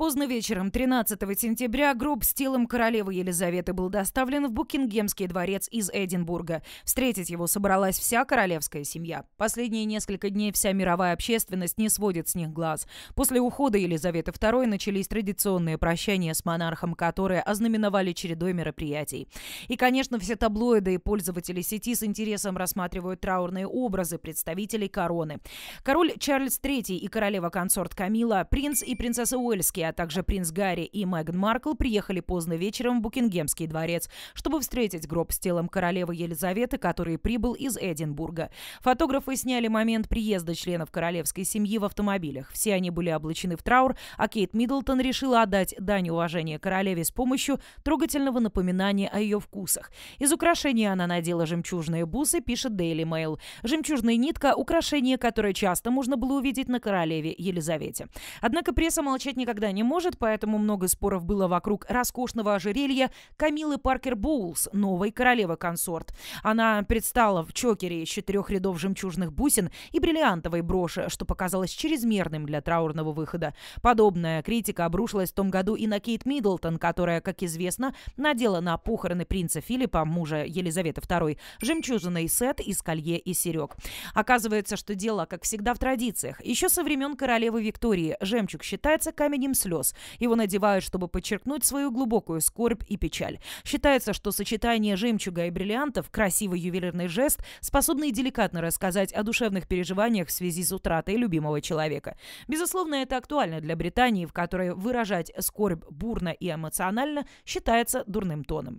Поздно вечером 13 сентября гроб с телом королевы Елизаветы был доставлен в Букингемский дворец из Эдинбурга. Встретить его собралась вся королевская семья. Последние несколько дней вся мировая общественность не сводит с них глаз. После ухода Елизаветы II начались традиционные прощания с монархом, которые ознаменовали чередой мероприятий. И, конечно, все таблоиды и пользователи сети с интересом рассматривают траурные образы представителей короны. Король Чарльз III и королева-консорт Камила, принц и принцесса Уэльские а также принц Гарри и Меган Маркл приехали поздно вечером в Букингемский дворец, чтобы встретить гроб с телом королевы Елизаветы, который прибыл из Эдинбурга. Фотографы сняли момент приезда членов королевской семьи в автомобилях. Все они были облачены в траур, а Кейт Миддлтон решила отдать дань уважения королеве с помощью трогательного напоминания о ее вкусах. Из украшения она надела жемчужные бусы, пишет Daily Mail. Жемчужная нитка – украшение, которое часто можно было увидеть на королеве Елизавете. Однако пресса молчать никогда не не может, поэтому много споров было вокруг роскошного ожерелья Камилы Паркер Боулс, новой королевы-консорт. Она предстала в чокере из четырех рядов жемчужных бусин и бриллиантовой броши, что показалось чрезмерным для траурного выхода. Подобная критика обрушилась в том году и на Кейт Миддлтон, которая, как известно, надела на похороны принца Филиппа, мужа Елизаветы II, жемчужный сет из колье и серег. Оказывается, что дело, как всегда, в традициях. Еще со времен королевы Виктории жемчуг считается каменем слез. Его надевают, чтобы подчеркнуть свою глубокую скорбь и печаль. Считается, что сочетание жемчуга и бриллиантов, красивый ювелирный жест, способный деликатно рассказать о душевных переживаниях в связи с утратой любимого человека. Безусловно, это актуально для Британии, в которой выражать скорбь бурно и эмоционально считается дурным тоном.